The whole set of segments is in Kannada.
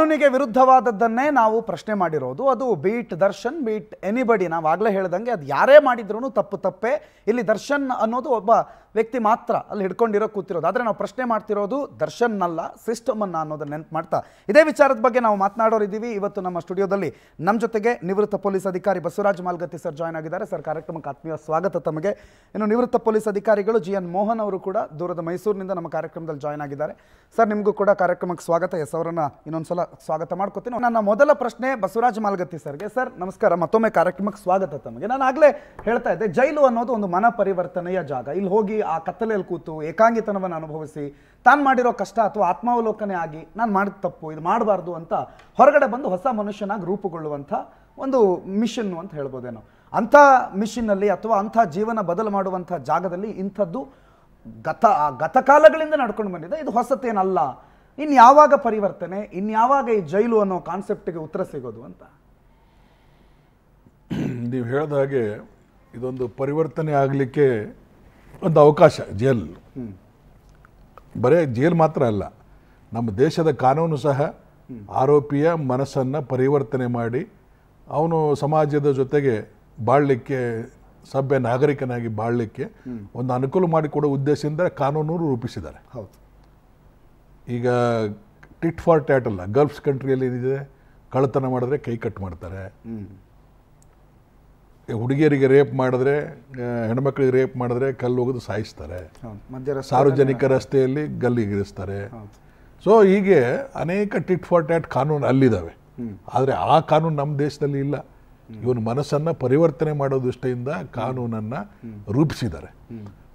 ಕಾನೂನಿಗೆ ವಿರುದ್ಧವಾದದ್ದನ್ನೇ ನಾವು ಪ್ರಶ್ನೆ ಮಾಡಿರೋದು ಅದು ಬೀಟ್ ದರ್ಶನ್ ಬೀಟ್ ಎನಿಬಡಿ ನಾವು ಆಗಲೇ ಹೇಳಿದಂಗೆ ಅದು ಯಾರೇ ಮಾಡಿದ್ರು ತಪ್ಪು ತಪ್ಪೆ. ಇಲ್ಲಿ ದರ್ಶನ್ ಅನ್ನೋದು ಒಬ್ಬ ವ್ಯಕ್ತಿ ಮಾತ್ರ ಅಲ್ಲಿ ಹಿಡ್ಕೊಂಡಿರೋ ಕೂತಿರೋದು ಆದರೆ ನಾವು ಪ್ರಶ್ನೆ ಮಾಡ್ತಿರೋದು ದರ್ಶನ್ನಲ್ಲ ಸಿಸ್ಟಮನ್ನು ಅನ್ನೋದನ್ನ ನೆನಪು ಮಾಡ್ತಾ ಇದೇ ವಿಚಾರದ ಬಗ್ಗೆ ನಾವು ಮಾತನಾಡೋರಿದ್ದೀವಿ ಇವತ್ತು ನಮ್ಮ ಸ್ಟುಡಿಯೋದಲ್ಲಿ ನಮ್ಮ ಜೊತೆಗೆ ನಿವೃತ್ತ ಪೊಲೀಸ್ ಅಧಿಕಾರಿ ಬಸವರಾಜ್ ಮಾಲ್ಗತ್ತಿ ಸರ್ ಜಾಯ್ನ್ ಆಗಿದ್ದಾರೆ ಸರ್ ಕಾರ್ಯಕ್ರಮಕ್ಕೆ ಆತ್ಮೀಯ ಸ್ವಾಗತ ತಮಗೆ ಇನ್ನು ನಿವೃತ್ತ ಪೊಲೀಸ್ ಅಧಿಕಾರಿಗಳು ಜಿ ಎನ್ ಮೋಹನ್ ಅವರು ಕೂಡ ದೂರದ ಮೈಸೂರಿನಿಂದ ನಮ್ಮ ಕಾರ್ಯಕ್ರಮದಲ್ಲಿ ಜಾಯ್ನ್ ಆಗಿದ್ದಾರೆ ಸರ್ ನಿಮಗೂ ಕೂಡ ಕಾರ್ಯಕ್ರಮಕ್ಕೆ ಸ್ವಾಗತ ಎಸ್ ಅವರನ್ನು ಇನ್ನೊಂದ್ಸಲ ಸ್ವಾಗತ ಮಾಡ್ಕೋತೀನಿ ನನ್ನ ಮೊದಲ ಪ್ರಶ್ನೆ ಬಸವರಾಜ್ ಮಾಲ್ಗತ್ತಿ ಸರ್ಗೆ ಸರ್ ನಮಸ್ಕಾರ ಮತ್ತೊಮ್ಮೆ ಕಾರ್ಯಕ್ರಮಕ್ಕೆ ಸ್ವಾಗತ ತಮಗೆ ನಾನು ಆಗಲೇ ಹೇಳ್ತಾ ಇದ್ದೆ ಜೈಲು ಅನ್ನೋದು ಒಂದು ಮನ ಪರಿವರ್ತನೆಯ ಜಾಗ ಇಲ್ಲಿ ಹೋಗಿ ಆ ಕತ್ತಲೆಯಲ್ಲಿ ಕೂತು ಏಕಾಂಗಿತನವನ್ನು ಅನುಭವಿಸಿ ತಾನು ಮಾಡಿರೋ ಕಷ್ಟ ಅಥವಾ ಆತ್ಮಾವಲೋಕನೆ ಆಗಿ ನಾನು ಮಾಡಿದ ತಪ್ಪು ಇದು ಮಾಡಬಾರ್ದು ಅಂತ ಹೊರಗಡೆ ಬಂದು ಹೊಸ ಮನುಷ್ಯನಾಗಿ ರೂಪುಗೊಳ್ಳುವಂಥ ಒಂದು ಮಿಷನ್ನು ಅಂತ ಹೇಳ್ಬೋದೇನೋ ಅಂಥ ಮಿಷನ್ನಲ್ಲಿ ಅಥವಾ ಅಂಥ ಜೀವನ ಬದಲು ಮಾಡುವಂಥ ಜಾಗದಲ್ಲಿ ಇಂಥದ್ದು ಗತ ಆ ಗತಕಾಲಗಳಿಂದ ನಡ್ಕೊಂಡು ಬಂದಿದೆ ಇದು ಹೊಸತೇನಲ್ಲ ಇನ್ಯಾವಾಗ ಪರಿವರ್ತನೆ ಇನ್ಯಾವಾಗ ಈ ಜೈಲು ಅನ್ನೋ ಕಾನ್ಸೆಪ್ಟಿಗೆ ಉತ್ತರ ಸಿಗೋದು ಅಂತ ನೀವು ಹೇಳಿದ ಹಾಗೆ ಇದೊಂದು ಪರಿವರ್ತನೆ ಆಗಲಿಕ್ಕೆ ಒಂದು ಅವಕಾಶ ಜೇಲ್ ಬರೀ ಜೇಲ್ ಮಾತ್ರ ಅಲ್ಲ ನಮ್ಮ ದೇಶದ ಕಾನೂನು ಸಹ ಆರೋಪಿಯ ಮನಸ್ಸನ್ನು ಪರಿವರ್ತನೆ ಮಾಡಿ ಅವನು ಸಮಾಜದ ಜೊತೆಗೆ ಬಾಳಲಿಕ್ಕೆ ಸಭ್ಯ ನಾಗರಿಕನಾಗಿ ಬಾಳಲಿಕ್ಕೆ ಒಂದು ಅನುಕೂಲ ಮಾಡಿಕೊಡೋ ಉದ್ದೇಶದಿಂದ ಕಾನೂನು ರೂಪಿಸಿದ್ದಾರೆ ಹೌದು ಈಗ ಟಿಟ್ ಫಾರ್ ಟ್ಯಾಟ್ ಅಲ್ಲ ಗಲ್ಫ್ಸ್ ಕಂಟ್ರಿಯಲ್ಲಿ ಏನಿದೆ ಕಳ್ಳತನ ಮಾಡಿದ್ರೆ ಕೈ ಕಟ್ ಮಾಡ್ತಾರೆ ಹುಡುಗಿಯರಿಗೆ ರೇಪ್ ಮಾಡಿದ್ರೆ ಹೆಣ್ಮಕ್ಳಿಗೆ ರೇಪ್ ಮಾಡಿದ್ರೆ ಕಲ್ಲು ಹೋಗೋದು ಸಾಯಿಸ್ತಾರೆ ಸಾರ್ವಜನಿಕ ರಸ್ತೆಯಲ್ಲಿ ಗಲ್ಲಿಗಿರಿಸ್ತಾರೆ ಸೊ ಹೀಗೆ ಅನೇಕ ಟಿಟ್ ಫಾರ್ ಟ್ಯಾಟ್ ಕಾನೂನು ಅಲ್ಲಿದ್ದಾವೆ ಆದರೆ ಆ ಕಾನೂನು ನಮ್ಮ ದೇಶದಲ್ಲಿ ಇಲ್ಲ ಇವನು ಮನಸ್ಸನ್ನು ಪರಿವರ್ತನೆ ಮಾಡೋ ದೃಷ್ಟಿಯಿಂದ ಕಾನೂನನ್ನು ರೂಪಿಸಿದ್ದಾರೆ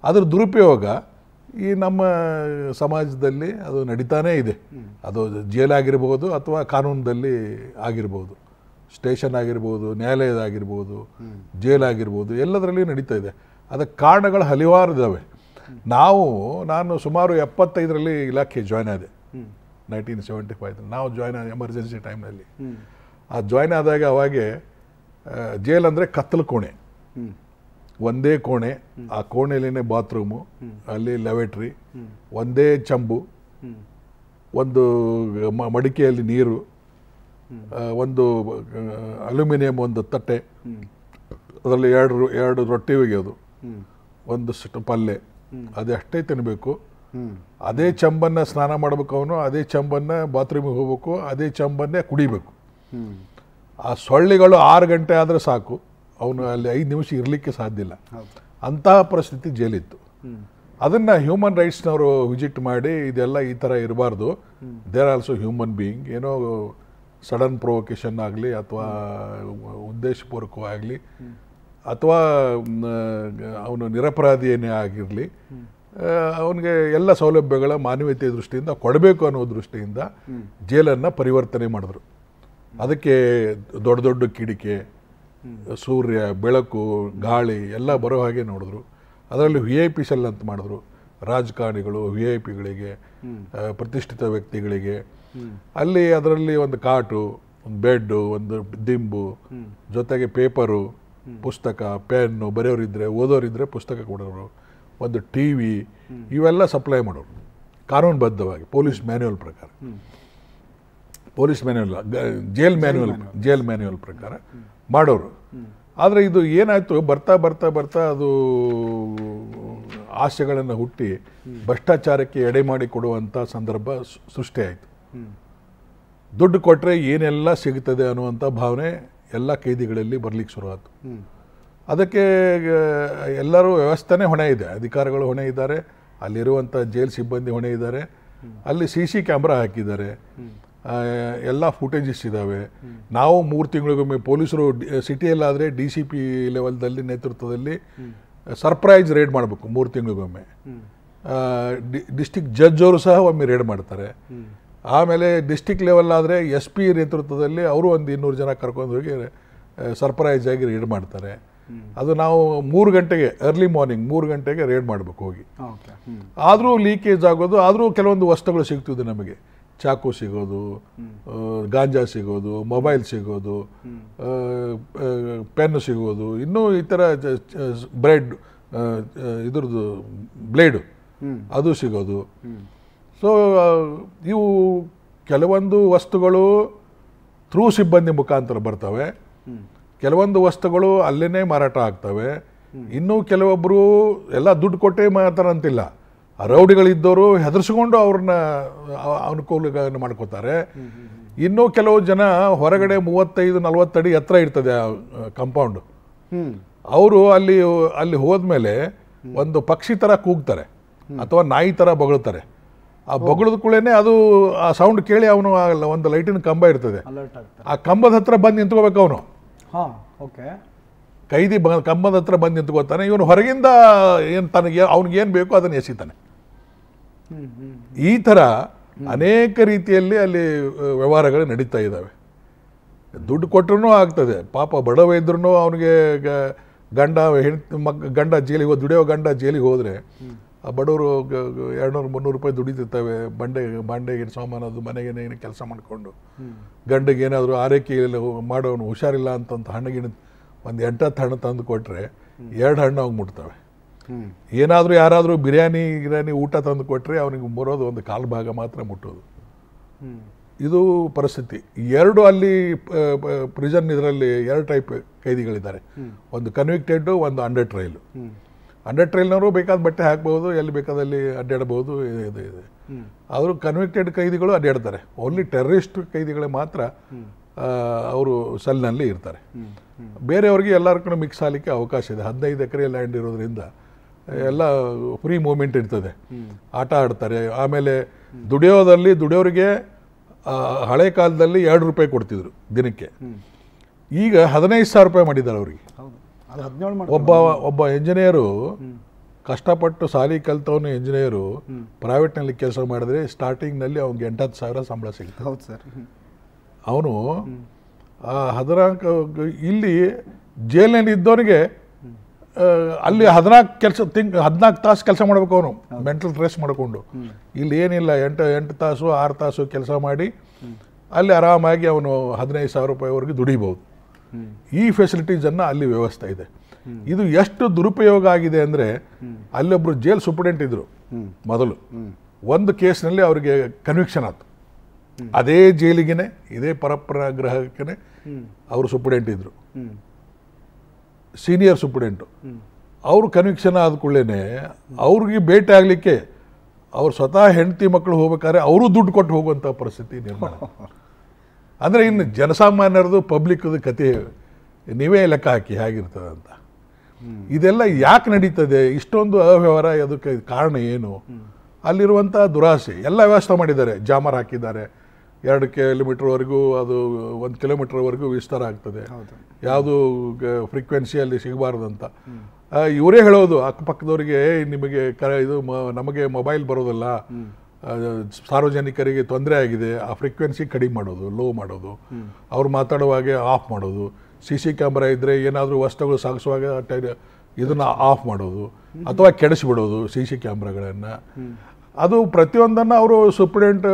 ಅದರ ದುರುಪಯೋಗ ಈ ನಮ್ಮ ಸಮಾಜದಲ್ಲಿ ಅದು ನಡೀತಾನೇ ಇದೆ ಅದು ಜೇಲಾಗಿರ್ಬೋದು ಅಥವಾ ಕಾನೂನದಲ್ಲಿ ಆಗಿರ್ಬೋದು ಸ್ಟೇಷನ್ ಆಗಿರ್ಬೋದು ನ್ಯಾಯಾಲಯದಾಗಿರ್ಬೋದು ಆಗಿರ್ಬೋದು ಎಲ್ಲದರಲ್ಲಿ ನಡೀತಾ ಇದೆ ಅದಕ್ಕೆ ಕಾರಣಗಳು ಹಲವಾರು ಇದ್ದಾವೆ ನಾವು ನಾನು ಸುಮಾರು ಎಪ್ಪತ್ತೈದರಲ್ಲಿ ಇಲಾಖೆ ಜಾಯ್ನ್ ಆದೆ ನೈನ್ಟೀನ್ ಸೆವೆಂಟಿ ಫೈವ್ ನಾವು ಜಾಯ್ನ್ ಆದ ಎಮರ್ಜೆನ್ಸಿ ಟೈಮ್ನಲ್ಲಿ ಆ ಜಾಯ್ನ್ ಆದಾಗ ಅವಾಗೆ ಜೇಲ್ ಅಂದರೆ ಕತ್ತಲು ಕೋಣೆ ಒಂದೇ ಕೋಣೆ ಆ ಕೋಣೆಯಲ್ಲೇ ಬಾತ್ರೂಮು ಅಲ್ಲಿ ಲೆವೆಟ್ರಿ ಒಂದೇ ಚಂಬು ಒಂದು ಮಡಿಕೆಯಲ್ಲಿ ನೀರು ಒಂದು ಅಲ್ಯೂಮಿನಿಯಂ ಒಂದು ತಟ್ಟೆ ಅದರಲ್ಲಿ ಎರಡು ಎರಡು ರೊಟ್ಟಿ ಒಗೆಯೋದು ಒಂದು ಪಲ್ಯ ಅಷ್ಟೇ ತಿನ್ನಬೇಕು ಅದೇ ಚಂಬನ್ನ ಸ್ನಾನ ಮಾಡಬೇಕು ಅವನು ಅದೇ ಚಂಬನ್ನ ಬಾತ್ರೂಮಿಗೆ ಹೋಗ್ಬೇಕು ಅದೇ ಚಂಬನ್ನೇ ಕುಡಿಬೇಕು ಆ ಸೊಳ್ಳೆಗಳು ಆರು ಗಂಟೆ ಆದರೆ ಸಾಕು ಅವನು ಅಲ್ಲಿ ಐದು ನಿಮಿಷ ಇರಲಿಕ್ಕೆ ಸಾಧ್ಯ ಇಲ್ಲ ಅಂತಹ ಪರಿಸ್ಥಿತಿ ಜೈಲಿತ್ತು ಅದನ್ನು ಹ್ಯೂಮನ್ ರೈಟ್ಸ್ನವರು ವಿಜಿಟ್ ಮಾಡಿ ಇದೆಲ್ಲ ಈ ಥರ ಇರಬಾರ್ದು ದೇರ್ ಆಲ್ಸೋ ಹ್ಯೂಮನ್ ಬೀಯಿಂಗ್ ಏನೋ ಸಡನ್ ಪ್ರೊವೊಕೇಶನ್ ಆಗಲಿ ಅಥವಾ ಉದ್ದೇಶಪೂರ್ವಕವಾಗಲಿ ಅಥವಾ ಅವನು ನಿರಪರಾಧಿಯೇನೇ ಆಗಿರಲಿ ಅವನಿಗೆ ಎಲ್ಲ ಸೌಲಭ್ಯಗಳ ಮಾನವೀಯತೆ ದೃಷ್ಟಿಯಿಂದ ಕೊಡಬೇಕು ಅನ್ನೋ ದೃಷ್ಟಿಯಿಂದ ಜೇಲನ್ನು ಪರಿವರ್ತನೆ ಮಾಡಿದ್ರು ಅದಕ್ಕೆ ದೊಡ್ಡ ದೊಡ್ಡ ಕಿಡಿಕೆ ಸೂರ್ಯ ಬೆಳಕು ಗಾಳಿ ಎಲ್ಲ ಬರೋ ಹಾಗೆ ನೋಡಿದ್ರು ಅದರಲ್ಲಿ ವಿ ಐ ಪಿ ಸೆಲ್ ಅಂತ ಮಾಡಿದ್ರು ರಾಜಕಾರಣಿಗಳು ವಿ ಐ ಪಿಗಳಿಗೆ ಪ್ರತಿಷ್ಠಿತ ವ್ಯಕ್ತಿಗಳಿಗೆ ಅಲ್ಲಿ ಅದರಲ್ಲಿ ಒಂದು ಕಾಟು ಒಂದು ಬೆಡ್ಡು ಒಂದು ದಿಂಬು ಜೊತೆಗೆ ಪೇಪರು ಪುಸ್ತಕ ಪೆನ್ನು ಬರೆಯೋರಿದ್ರೆ ಓದೋರಿದ್ರೆ ಪುಸ್ತಕ ಕೊಡೋರು ಒಂದು ಟಿ ವಿ ಇವೆಲ್ಲ ಸಪ್ಲೈ ಮಾಡೋರು ಕಾನೂನುಬದ್ಧವಾಗಿ ಪೊಲೀಸ್ ಮ್ಯಾನ್ಯುವಲ್ ಪ್ರಕಾರ police manual jail manual jail manual ಪ್ರಕಾರ ಮಾಡೋರು ಆದರೆ ಇದು ಏನಾಯಿತು ಬರ್ತಾ ಬರ್ತಾ ಬರ್ತಾ ಅದು ಆಸೆಗಳನ್ನು ಹುಟ್ಟಿ ಭ್ರಷ್ಟಾಚಾರಕ್ಕೆ ಎಡೆ ಮಾಡಿ ಕೊಡುವಂಥ ಸಂದರ್ಭ ಸೃಷ್ಟಿಯಾಯಿತು ದುಡ್ಡು ಕೊಟ್ಟರೆ ಏನೆಲ್ಲ ಸಿಗುತ್ತದೆ ಅನ್ನುವಂಥ ಭಾವನೆ ಎಲ್ಲ ಕೈದಿಗಳಲ್ಲಿ ಬರಲಿಕ್ಕೆ ಶುರುವಾಯಿತು ಅದಕ್ಕೆ ಎಲ್ಲರೂ ವ್ಯವಸ್ಥೆನೇ ಹೊಣೆ ಇದೆ ಅಧಿಕಾರಿಗಳು ಹೊಣೆ ಇದ್ದಾರೆ ಅಲ್ಲಿರುವಂಥ ಜೈಲ್ ಸಿಬ್ಬಂದಿ ಹೊಣೆ ಇದ್ದಾರೆ ಅಲ್ಲಿ ಸಿ ಸಿ ಕ್ಯಾಮ್ರಾ ಹಾಕಿದ್ದಾರೆ ಎಲ್ಲ ಫುಟೇಜಸ್ ಇದ್ದಾವೆ ನಾವು ಮೂರು ತಿಂಗಳಿಗೊಮ್ಮೆ ಪೊಲೀಸರು ಸಿಟಿಯಲ್ಲಾದರೆ ಡಿ ಸಿ ಪಿ ಲೆವೆಲ್ದಲ್ಲಿ ನೇತೃತ್ವದಲ್ಲಿ ಸರ್ಪ್ರೈಸ್ ರೇಡ್ ಮಾಡಬೇಕು ಮೂರು ತಿಂಗಳಿಗೊಮ್ಮೆ ಡಿಸ್ಟಿಕ್ ಜಡ್ಜ್ ಅವರು ಸಹ ಒಮ್ಮೆ ರೇಡ್ ಮಾಡ್ತಾರೆ ಆಮೇಲೆ ಡಿಸ್ಟಿಕ್ ಲೆವೆಲ್ ಆದರೆ ಎಸ್ ಪಿ ನೇತೃತ್ವದಲ್ಲಿ ಅವರು ಒಂದು ಇನ್ನೂರು ಜನ ಕರ್ಕೊಂಡು ಹೋಗಿ ಸರ್ಪ್ರೈಸ್ ಆಗಿ ರೈಡ್ ಮಾಡ್ತಾರೆ ಅದು ನಾವು ಮೂರು ಗಂಟೆಗೆ ಅರ್ಲಿ ಮಾರ್ನಿಂಗ್ ಮೂರು ಗಂಟೆಗೆ ರೇಡ್ ಮಾಡಬೇಕು ಹೋಗಿ ಆದರೂ ಲೀಕೇಜ್ ಆಗೋದು ಆದರೂ ಕೆಲವೊಂದು ವಸ್ತುಗಳು ಸಿಗ್ತಿದೆ ನಮಗೆ ಚಾಕು ಸಿಗೋದು ಗಾಂಜಾ ಸಿಗೋದು ಮೊಬೈಲ್ ಸಿಗೋದು ಪೆನ್ ಸಿಗೋದು ಇನ್ನೂ ಈ ಥರ ಬ್ರೆಡ್ ಇದ್ರದ್ದು ಬ್ಲೇಡು ಅದು ಸಿಗೋದು ಸೊ ಇವು ಕೆಲವೊಂದು ವಸ್ತುಗಳು ಥ್ರೂ ಸಿಬ್ಬಂದಿ ಮುಖಾಂತರ ಬರ್ತವೆ ಕೆಲವೊಂದು ವಸ್ತುಗಳು ಅಲ್ಲೇ ಮಾರಾಟ ಆಗ್ತವೆ ಇನ್ನೂ ಕೆಲವೊಬ್ಬರು ಎಲ್ಲ ದುಡ್ಡು ಕೊಟ್ಟೇ ಅಂತಿಲ್ಲ ರೌಡಿಗಳಿದ್ದವರು ಹೆದರ್ಸ್ಕೊಂಡು ಅವ್ರನ್ನ ಅನುಕೂಲಗಳನ್ನು ಮಾಡ್ಕೋತಾರೆ ಇನ್ನೂ ಕೆಲವು ಜನ ಹೊರಗಡೆ ಮೂವತ್ತೈದು ನಲ್ವತ್ತಡಿ ಎತ್ತರ ಇರ್ತದೆ ಆ ಕಂಪೌಂಡು ಅವರು ಅಲ್ಲಿ ಅಲ್ಲಿ ಹೋದ್ಮೇಲೆ ಒಂದು ಪಕ್ಷಿ ಥರ ಕೂಗ್ತಾರೆ ಅಥವಾ ನಾಯಿ ಥರ ಬೊಗಳ್ತಾರೆ ಆ ಬೊಗಳದ ಕೂಡಲೇ ಅದು ಆ ಸೌಂಡ್ ಕೇಳಿ ಅವನು ಒಂದು ಲೈಟಿನ ಕಂಬ ಇರ್ತದೆ ಆ ಕಂಬದ ಹತ್ರ ಬಂದು ನಿಂತ್ಕೋಬೇಕು ಅವನು ಓಕೆ ಕೈದಿ ಕಂಬದ ಹತ್ರ ಬಂದು ನಿಂತ್ಕೋತಾನೆ ಇವನು ಹೊರಗಿಂದ ಏನು ತನಗೆ ಅವ್ನಿಗೇನು ಬೇಕೋ ಅದನ್ನು ಎಸಿತಾನೆ ಈ ಥರ ಅನೇಕ ರೀತಿಯಲ್ಲಿ ಅಲ್ಲಿ ವ್ಯವಹಾರಗಳು ನಡೀತಾ ಇದ್ದಾವೆ ದುಡ್ಡು ಕೊಟ್ಟರು ಆಗ್ತದೆ ಪಾಪ ಬಡವ ಇದ್ರೂ ಅವನಿಗೆ ಗಂಡ ಹೆಣ್ ಮಕ್ ಗಂಡ ಜೈಲಿಗೆ ಹೋದ ದುಡಿಯೋ ಗಂಡ ಜೇಲಿಗೆ ಹೋದ್ರೆ ಬಡವರು ಎರಡುನೂರು ಮುನ್ನೂರು ರೂಪಾಯಿ ದುಡಿತಿರ್ತವೆ ಬಂಡೆ ಬಾಂಡೆಗೆ ಸಾಮಾನು ಅದು ಮನೆಗೆ ಕೆಲಸ ಮಾಡಿಕೊಂಡು ಗಂಡಿಗೆ ಏನಾದರೂ ಆರೈಕೆ ಮಾಡೋನು ಹುಷಾರಿಲ್ಲ ಅಂತಂತ ಹಣ್ಣಿಗಿನ ಒಂದು ಎಂಟತ್ತು ಹಣ್ಣು ತಂದು ಕೊಟ್ಟರೆ ಎರಡು ಹಣ್ಣು ಅವ್ಗೆ ಮುಟ್ತವೆ ಏನಾದರೂ ಯಾರಾದರೂ ಬಿರಿಯಾನಿ ಗಿರಿಯಾನಿ ಊಟ ತಂದು ಕೊಟ್ಟರೆ ಅವನಿಗೆ ಮುರೋದು ಒಂದು ಕಾಲು ಭಾಗ ಮಾತ್ರ ಮುಟ್ಟೋದು ಇದು ಪರಿಸ್ಥಿತಿ ಎರಡು ಅಲ್ಲಿ ಪ್ರಿಸನ್ ಇದರಲ್ಲಿ ಎರಡು ಟೈಪ್ ಕೈದಿಗಳಿದ್ದಾರೆ ಒಂದು ಕನ್ವಿಕ್ಟೆಡ್ ಒಂದು ಅಂಡರ್ ಟ್ರೈಲು ಅಂಡರ್ ಟ್ರೈಲ್ನವರು ಬೇಕಾದ ಬಟ್ಟೆ ಹಾಕ್ಬೋದು ಎಲ್ಲಿ ಬೇಕಾದಲ್ಲಿ ಅಡ್ಡಾಡಬಹುದು ಇದು ಇದೆ ಅವರು ಕನ್ವಿಕ್ಟೆಡ್ ಕೈದಿಗಳು ಅಡ್ಡಾಡ್ತಾರೆ ಓನ್ಲಿ ಟೆರರಿಸ್ಟ್ ಕೈದಿಗಳೇ ಮಾತ್ರ ಅವರು ಸಲ್ನಲ್ಲಿ ಇರ್ತಾರೆ ಬೇರೆಯವ್ರಿಗೆ ಎಲ್ಲರ ಕಡೆ ಮಿಕ್ಸ್ ಆಗಲಿಕ್ಕೆ ಅವಕಾಶ ಇದೆ ಹದಿನೈದು ಎಕರೆ ಲ್ಯಾಂಡ್ ಇರೋದ್ರಿಂದ ಎಲ್ಲ ಫ್ರೀ ಮೂಮೆಂಟ್ ಇರ್ತದೆ ಆಟ ಆಡ್ತಾರೆ ಆಮೇಲೆ ದುಡಿಯೋದಲ್ಲಿ ದುಡಿಯೋರಿಗೆ ಹಳೆ ಕಾಲದಲ್ಲಿ ಎರಡು ರೂಪಾಯಿ ಕೊಡ್ತಿದ್ರು ದಿನಕ್ಕೆ ಈಗ ಹದಿನೈದು ಸಾವಿರ ರೂಪಾಯಿ ಮಾಡಿದ್ದಾರೆ ಅವರಿಗೆ ಒಬ್ಬ ಒಬ್ಬ ಇಂಜಿನಿಯರು ಕಷ್ಟಪಟ್ಟು ಸಾಲಿ ಕಲ್ತವನು ಇಂಜಿನಿಯರು ಪ್ರೈವೇಟ್ನಲ್ಲಿ ಕೆಲಸ ಮಾಡಿದ್ರೆ ಸ್ಟಾರ್ಟಿಂಗ್ನಲ್ಲಿ ಅವ್ನಿಗೆ ಎಂಟತ್ತು ಸಾವಿರ ಸಂಬಳ ಸಿಗುತ್ತೆ ಹೌದು ಸರ್ ಅವನು ಆ ಹದಿನಾಲ್ಕ ಇಲ್ಲಿ ಜೈಲಿನಲ್ಲಿ ಇದ್ದವನಿಗೆ ಅಲ್ಲಿ ಹದಿನಾಲ್ಕು ಕೆಲಸ ತಿಂಗ್ ಹದಿನಾಲ್ಕು ತಾಸು ಕೆಲಸ ಮಾಡ್ಬೇಕು ಅವನು ಮೆಂಟಲ್ ಟ್ರೆಸ್ ಮಾಡಿಕೊಂಡು ಇಲ್ಲಿ ಏನಿಲ್ಲ ಎಂಟು ಎಂಟು ತಾಸು ಆರು ತಾಸು ಕೆಲಸ ಮಾಡಿ ಅಲ್ಲಿ ಆರಾಮಾಗಿ ಅವನು ಹದಿನೈದು ಸಾವಿರ ರೂಪಾಯಿವರೆಗೆ ದುಡಿಬೋದು ಈ ಅನ್ನ ಅಲ್ಲಿ ವ್ಯವಸ್ಥೆ ಇದೆ ಇದು ಎಷ್ಟು ದುರುಪಯೋಗ ಆಗಿದೆ ಅಂದರೆ ಅಲ್ಲೊಬ್ಬರು ಜೈಲ್ ಸೂಪ್ರಿಡೆಂಟ್ ಇದ್ದರು ಮೊದಲು ಒಂದು ಕೇಸ್ನಲ್ಲಿ ಅವರಿಗೆ ಕನ್ವಿಕ್ಷನ್ ಆಯ್ತು ಅದೇ ಜೈಲಿಗೆನೆ ಇದೇ ಪರಪರಾಗ್ರಹಕ್ಕೆ ಅವರು ಸೂಪ್ರಿಡೆಂಟ್ ಇದ್ದರು ಸೀನಿಯರ್ ಸೂಪ್ರಿಡೆಂಟು ಅವರು ಕನ್ವಿಕ್ಷನ್ ಆದ ಕೂಡಲೇ ಅವ್ರಿಗೆ ಭೇಟಿ ಆಗಲಿಕ್ಕೆ ಅವ್ರು ಸ್ವತಃ ಹೆಂಡತಿ ಮಕ್ಕಳು ಹೋಗ್ಬೇಕಾದ್ರೆ ಅವರು ದುಡ್ಡು ಕೊಟ್ಟು ಹೋಗುವಂಥ ಪರಿಸ್ಥಿತಿ ನಿರ್ಮಾಣ ಅಂದರೆ ಇನ್ನು ಜನಸಾಮಾನ್ಯರದು ಪಬ್ಲಿಕ್ದು ಕತೆ ನೀವೇ ಲೆಕ್ಕ ಹಾಕಿ ಹೇಗಿರ್ತದೆ ಅಂತ ಇದೆಲ್ಲ ಯಾಕೆ ನಡೀತದೆ ಇಷ್ಟೊಂದು ಅವ್ಯವಹಾರ ಅದಕ್ಕೆ ಕಾರಣ ಏನು ಅಲ್ಲಿರುವಂಥ ದುರಾಸೆ ಎಲ್ಲ ವ್ಯವಸ್ಥೆ ಮಾಡಿದ್ದಾರೆ ಜಾಮರ್ ಹಾಕಿದ್ದಾರೆ ಎರಡು ಕಿಲೋಮೀಟ್ರ್ವರೆಗೂ ಅದು ಒಂದು ಕಿಲೋಮೀಟ್ರ್ವರೆಗೂ ವಿಸ್ತಾರ ಆಗ್ತದೆ ಯಾವುದು ಫ್ರೀಕ್ವೆನ್ಸಿಯಲ್ಲಿ ಸಿಗಬಾರ್ದಂತ ಇವರೇ ಹೇಳೋದು ಅಕ್ಕಪಕ್ಕದವ್ರಿಗೆ ನಿಮಗೆ ಕರೆ ಇದು ನಮಗೆ ಮೊಬೈಲ್ ಬರೋದಲ್ಲ ಸಾರ್ವಜನಿಕರಿಗೆ ತೊಂದರೆ ಆಗಿದೆ ಆ ಫ್ರೀಕ್ವೆನ್ಸಿ ಕಡಿಮೆ ಮಾಡೋದು ಲೋ ಮಾಡೋದು ಅವ್ರು ಮಾತಾಡುವಾಗೆ ಆಫ್ ಮಾಡೋದು ಸಿ ಸಿ ಕ್ಯಾಮ್ರಾ ಇದ್ದರೆ ಏನಾದರೂ ವಸ್ತುಗಳು ಸಾಗಿಸುವಾಗ ಇದನ್ನು ಆಫ್ ಮಾಡೋದು ಅಥವಾ ಕೆಡಿಸಿಬಿಡೋದು ಸಿ ಸಿ ಕ್ಯಾಮ್ರಾಗಳನ್ನು ಅದು ಪ್ರತಿಯೊಂದನ್ನು ಅವರು ಸೂಪ್ರಿಡೆಂಟ್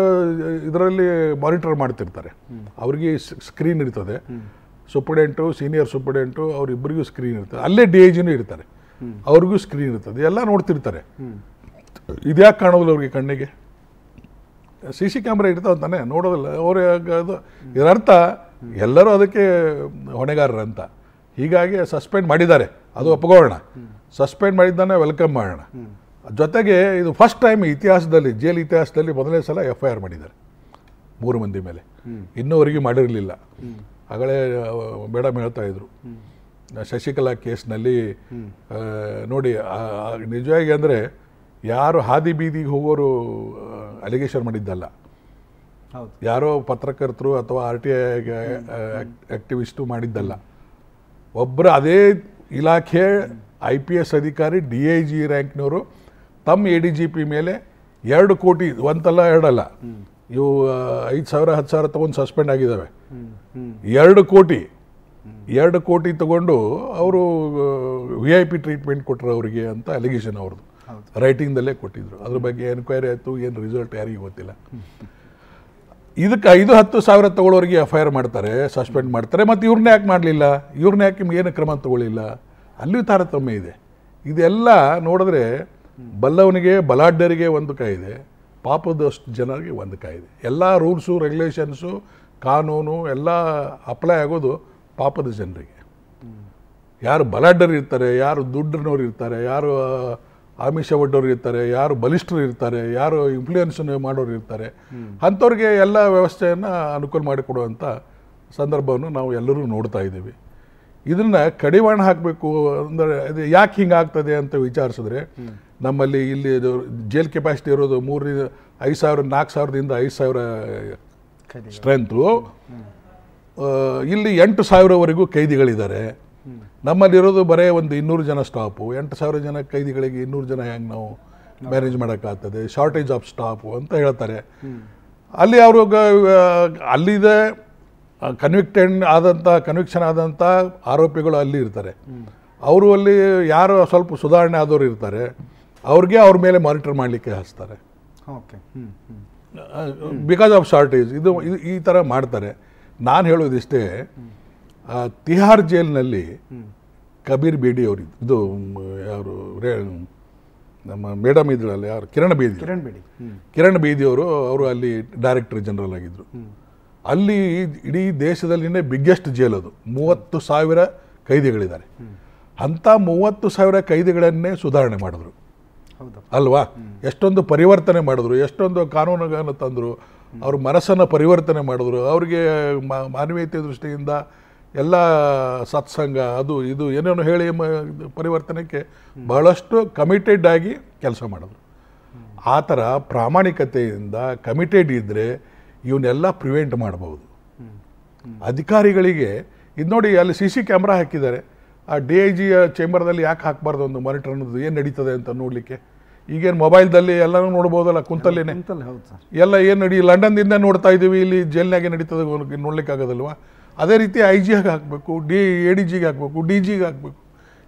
ಇದರಲ್ಲಿ ಮಾನಿಟರ್ ಮಾಡ್ತಿರ್ತಾರೆ ಅವ್ರಿಗೆ ಸ್ಕ್ರೀನ್ ಇರ್ತದೆ ಸುಪ್ರೀಡೆಂಟು ಸೀನಿಯರ್ ಸೂಪ್ರಿಡೆಂಟು ಅವರಿಬ್ಬರಿಗೂ ಸ್ಕ್ರೀನ್ ಇರ್ತದೆ ಅಲ್ಲೇ ಡಿ ಐ ಜಿನೂ ಇರ್ತಾರೆ ಅವ್ರಿಗೂ ಸ್ಕ್ರೀನ್ ಇರ್ತದೆ ಎಲ್ಲ ನೋಡ್ತಿರ್ತಾರೆ ಇದ್ಯಾಕೆ ಕಾಣೋದು ಅವ್ರಿಗೆ ಕಣ್ಣಿಗೆ ಸಿ ಸಿ ಕ್ಯಾಮ್ರಾ ಇಡ್ತಾವ ತಾನೆ ನೋಡೋದಿಲ್ಲ ಅವ್ರು ಅದು ಇದರರ್ಥ ಎಲ್ಲರೂ ಅದಕ್ಕೆ ಹೊಣೆಗಾರರಂತ ಹೀಗಾಗಿ ಸಸ್ಪೆಂಡ್ ಮಾಡಿದ್ದಾರೆ ಅದು ಒಪ್ಕೊಳ್ಳೋಣ ಸಸ್ಪೆಂಡ್ ಮಾಡಿದ್ದಾನೆ ವೆಲ್ಕಮ್ ಮಾಡೋಣ ಜೊತೆಗೆ ಇದು ಫಸ್ಟ್ ಟೈಮ್ ಇತಿಹಾಸದಲ್ಲಿ ಜೇಲ್ ಇತಿಹಾಸದಲ್ಲಿ ಮೊದಲನೇ ಸಲ ಎಫ್ ಐ ಆರ್ ಮಾಡಿದ್ದಾರೆ ಮೂರು ಮಂದಿ ಮೇಲೆ ಇನ್ನೂವರೆಗೂ ಮಾಡಿರಲಿಲ್ಲ ಆಗಲೇ ಮೇಡಮ್ ಹೇಳ್ತಾ ಇದ್ರು ಶಶಿಕಲಾ ಕೇಸ್ನಲ್ಲಿ ನೋಡಿ ನಿಜವಾಗಿ ಅಂದರೆ ಯಾರು ಹಾದಿ ಬೀದಿಗೆ ಹೋಗೋರು ಅಲಿಗೇಷನ್ ಮಾಡಿದ್ದಲ್ಲ ಯಾರೋ ಪತ್ರಕರ್ತರು ಅಥವಾ ಆರ್ ಟಿ ಐ ಆಕ್ಟಿವಿಸ್ಟು ಮಾಡಿದ್ದಲ್ಲ ಒಬ್ಬರ ಅದೇ ಇಲಾಖೆ ಐ ಪಿ ಎಸ್ ಅಧಿಕಾರಿ ಡಿ ಐ ಜಿ ರ್ಯಾಂಕ್ನವರು ತಮ್ಮ ಎ ಡಿ ಜಿ ಪಿ ಮೇಲೆ ಎರಡು ಕೋಟಿ ಒಂದಲ್ಲ ಎರಡಲ್ಲ ಇವು ಐದು ಸಾವಿರ ಹತ್ತು ಸಾವಿರ ತಗೊಂಡು ಸಸ್ಪೆಂಡ್ ಆಗಿದ್ದಾವೆ ಎರಡು ಕೋಟಿ ಎರಡು ಕೋಟಿ ತಗೊಂಡು ಅವರು ವಿ ಐ ಪಿ ಟ್ರೀಟ್ಮೆಂಟ್ ಕೊಟ್ಟರು ಅವರಿಗೆ ಅಂತ ಅಲಿಗೇಷನ್ ಅವ್ರದ್ದು ರೈಟಿಂಗ್ದಲ್ಲೇ ಕೊಟ್ಟಿದ್ರು ಅದ್ರ ಬಗ್ಗೆ ಎನ್ಕ್ವೈರಿ ಆಯಿತು ಏನು ರಿಸಲ್ಟ್ ಯಾರಿಗೂ ಗೊತ್ತಿಲ್ಲ ಇದಕ್ಕೆ ಐದು ಹತ್ತು ಸಾವಿರ ತಗೊಳ್ಳೋರಿಗೆ ಎಫ್ ಐ ಆರ್ ಮಾಡ್ತಾರೆ ಸಸ್ಪೆಂಡ್ ಮಾಡ್ತಾರೆ ಮತ್ತು ಇವ್ರನ್ನ ಯಾಕೆ ಮಾಡಲಿಲ್ಲ ಇವ್ರನ್ನ ಯಾಕೆ ಏನು ಕ್ರಮ ತಗೊಳ್ಳಿಲ್ಲ ಅಲ್ಲಿಯೂ ತಾರತಮ್ಯ ಇದೆ ಇದೆಲ್ಲ ನೋಡಿದ್ರೆ ಬಲ್ಲವನಿಗೆ ಬಲಾಢ್ಯರಿಗೆ ಒಂದು ಕಾಯಿದೆ ಪಾಪದಷ್ಟು ಜನರಿಗೆ ಒಂದು ಕಾಯಿದೆ ಎಲ್ಲ ರೂಲ್ಸು ರೆಗ್ಯುಲೇಷನ್ಸು ಕಾನೂನು ಎಲ್ಲ ಅಪ್ಲೈ ಆಗೋದು ಪಾಪದ ಜನರಿಗೆ ಯಾರು ಬಲಾಢ್ಯರು ಇರ್ತಾರೆ ಯಾರು ದುಡ್ಡ್ರನ್ನೋರು ಇರ್ತಾರೆ ಯಾರು ಆಮಿಷ ಒಡ್ಡೋರು ಇರ್ತಾರೆ ಯಾರು ಬಲಿಷ್ಠರು ಇರ್ತಾರೆ ಯಾರು ಇನ್ಫ್ಲೂಯೆನ್ಸ್ ಮಾಡೋರು ಇರ್ತಾರೆ ಅಂಥವ್ರಿಗೆ ಎಲ್ಲ ವ್ಯವಸ್ಥೆಯನ್ನು ಅನುಕೂಲ ಮಾಡಿಕೊಡುವಂಥ ಸಂದರ್ಭವನ್ನು ನಾವು ಎಲ್ಲರೂ ನೋಡ್ತಾ ಇದ್ದೀವಿ ಇದನ್ನು ಕಡಿವಾಣ ಹಾಕಬೇಕು ಅಂದರೆ ಅದು ಯಾಕೆ ಆಗ್ತದೆ ಅಂತ ವಿಚಾರಿಸಿದ್ರೆ ನಮ್ಮಲ್ಲಿ ಇಲ್ಲಿ ಜೇಲ್ ಕೆಪಾಸಿಟಿ ಇರೋದು ಮೂರರಿಂದ ಐದು ಸಾವಿರ ನಾಲ್ಕು ಸಾವಿರದಿಂದ ಐದು ಸಾವಿರ ಸ್ಟ್ರೆಂತು ಇಲ್ಲಿ ಎಂಟು ಸಾವಿರವರೆಗೂ ಕೈದಿಗಳಿದ್ದಾರೆ ನಮ್ಮಲ್ಲಿರೋದು ಬರೀ ಒಂದು ಇನ್ನೂರು ಜನ ಸ್ಟಾಪು ಎಂಟು ಸಾವಿರ ಜನ ಕೈದಿಗಳಿಗೆ ಇನ್ನೂರು ಜನ ಹೆಂಗೆ ನಾವು ಮ್ಯಾನೇಜ್ ಮಾಡೋಕ್ಕಾಗ್ತದೆ ಶಾರ್ಟೇಜ್ ಆಫ್ ಸ್ಟಾಪು ಅಂತ ಹೇಳ್ತಾರೆ ಅಲ್ಲಿ ಅವರು ಅಲ್ಲಿದೆ ಕನ್ವಿಕ್ಟೆಡ್ ಆದಂಥ ಕನ್ವಿಕ್ಷನ್ ಆದಂಥ ಆರೋಪಿಗಳು ಅಲ್ಲಿ ಇರ್ತಾರೆ ಅವರು ಅಲ್ಲಿ ಯಾರು ಸ್ವಲ್ಪ ಸುಧಾರಣೆ ಆದವರು ಇರ್ತಾರೆ ಅವ್ರಿಗೆ ಅವ್ರ ಮೇಲೆ ಮಾನಿಟರ್ ಮಾಡಲಿಕ್ಕೆ ಹಚ್ತಾರೆ ಓಕೆ ಬಿಕಾಸ್ ಆಫ್ ಶಾರ್ಟೇಜ್ ಇದು ಈ ಥರ ಮಾಡ್ತಾರೆ ನಾನು ಹೇಳೋದಿಷ್ಟೇ ತಿಹಾರ್ ಜೈಲ್ನಲ್ಲಿ ಕಬೀರ್ ಬೇಡಿ ಅವರು ಇದು ಯಾರು ನಮ್ಮ ಮೇಡಮ್ ಇದ್ರಲ್ಲಿ ಯಾರು ಕಿರಣ್ ಬೇದಿ ಕಿರಣ್ ಬೇಡಿ ಕಿರಣ್ ಬೇದಿ ಅವರು ಅವರು ಅಲ್ಲಿ ಡೈರೆಕ್ಟರ್ ಜನರಲ್ ಆಗಿದ್ರು ಅಲ್ಲಿ ಇಡೀ ದೇಶದಲ್ಲಿನೇ ಬಿಗ್ಗೆಸ್ಟ್ ಜೇಲ್ ಅದು ಮೂವತ್ತು ಸಾವಿರ ಕೈದಿಗಳಿದ್ದಾರೆ ಅಂಥ ಮೂವತ್ತು ಸಾವಿರ ಕೈದಿಗಳನ್ನೇ ಸುಧಾರಣೆ ಮಾಡಿದ್ರು ಅಲ್ವಾ ಎಷ್ಟೊಂದು ಪರಿವರ್ತನೆ ಮಾಡಿದ್ರು ಎಷ್ಟೊಂದು ಕಾನೂನುಗಳನ್ನು ತಂದರು ಅವ್ರ ಮನಸ್ಸನ್ನು ಪರಿವರ್ತನೆ ಮಾಡಿದ್ರು ಅವ್ರಿಗೆ ಮಾನವೀಯತೆ ದೃಷ್ಟಿಯಿಂದ ಎಲ್ಲ ಸತ್ಸಂಗ ಅದು ಇದು ಏನೇನು ಹೇಳಿ ಪರಿವರ್ತನೆಗೆ ಬಹಳಷ್ಟು ಕಮಿಟೆಡ್ ಆಗಿ ಕೆಲಸ ಮಾಡೋದು ಆ ಥರ ಪ್ರಾಮಾಣಿಕತೆಯಿಂದ ಕಮಿಟೆಡ್ ಇದ್ದರೆ ಇವನ್ನೆಲ್ಲ ಪ್ರಿವೆಂಟ್ ಮಾಡ್ಬೋದು ಅಧಿಕಾರಿಗಳಿಗೆ ಇದು ನೋಡಿ ಅಲ್ಲಿ ಸಿ ಸಿ ಕ್ಯಾಮ್ರಾ ಹಾಕಿದ್ದಾರೆ ಆ ಡಿ ಐ ಜಿಯ ಚೇಂಬರ್ದಲ್ಲಿ ಯಾಕೆ ಹಾಕಬಾರ್ದು ಒಂದು ಮಾನಿಟರ್ ಅನ್ನೋದು ಏನು ನಡೀತದೆ ಅಂತ ನೋಡಲಿಕ್ಕೆ ಈಗೇನು ಮೊಬೈಲ್ದಲ್ಲಿ ಎಲ್ಲನೂ ನೋಡ್ಬೋದಲ್ಲ ಕುಂತಲ್ಲೇನೆ ಎಲ್ಲ ಏನು ನಡಿ ಲಂಡನ್ದಿಂದ ನೋಡ್ತಾ ಇದ್ದೀವಿ ಇಲ್ಲಿ ಜೈಲ್ನಾಗೆ ನಡೀತದೆ ನೋಡ್ಲಿಕ್ಕೆ ಆಗೋದಲ್ವಾ ಅದೇ ರೀತಿ ಐ ಆಗಿ ಹಾಕಬೇಕು ಡಿ ಎ ಡಿ ಜಿಗೆ ಹಾಕಬೇಕು ಡಿ ಜಿಗೆ ಹಾಕಬೇಕು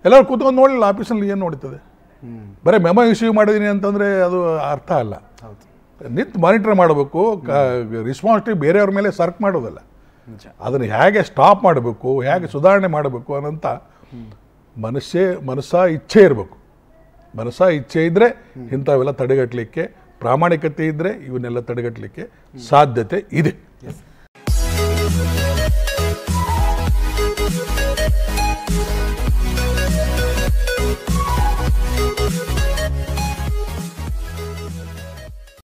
ಎಲ್ಲರೂ ಕೂತ್ಕೊಂಡು ನೋಡಲಿಲ್ಲ ಆಫೀಸಲ್ಲಿ ಏನು ನೋಡುತ್ತದೆ ಬರೀ ಮೆಮೊ ಇಶ್ಯೂ ಮಾಡಿದ್ದೀನಿ ಅಂತಂದರೆ ಅದು ಅರ್ಥ ಅಲ್ಲ ನಿಂತು ಮಾನಿಟರ್ ಮಾಡಬೇಕು ರೆಸ್ಪಾನ್ಸಿಟಿ ಬೇರೆಯವ್ರ ಮೇಲೆ ಸರ್ಕ್ ಮಾಡೋದಲ್ಲ ಅದನ್ನು ಹೇಗೆ ಸ್ಟಾಪ್ ಮಾಡಬೇಕು ಹೇಗೆ ಸುಧಾರಣೆ ಮಾಡಬೇಕು ಅನ್ನೋಂಥ ಮನಸ್ಸೇ ಮನಸ್ಸ ಇಚ್ಛೆ ಇರಬೇಕು ಮನಸ್ಸ ಇಚ್ಛೆ ಇದ್ದರೆ ಇಂಥವೆಲ್ಲ ತಡೆಗಟ್ಟಲಿಕ್ಕೆ ಪ್ರಾಮಾಣಿಕತೆ ಇದ್ದರೆ ಇವನ್ನೆಲ್ಲ ತಡೆಗಟ್ಟಲಿಕ್ಕೆ ಸಾಧ್ಯತೆ ಇದೆ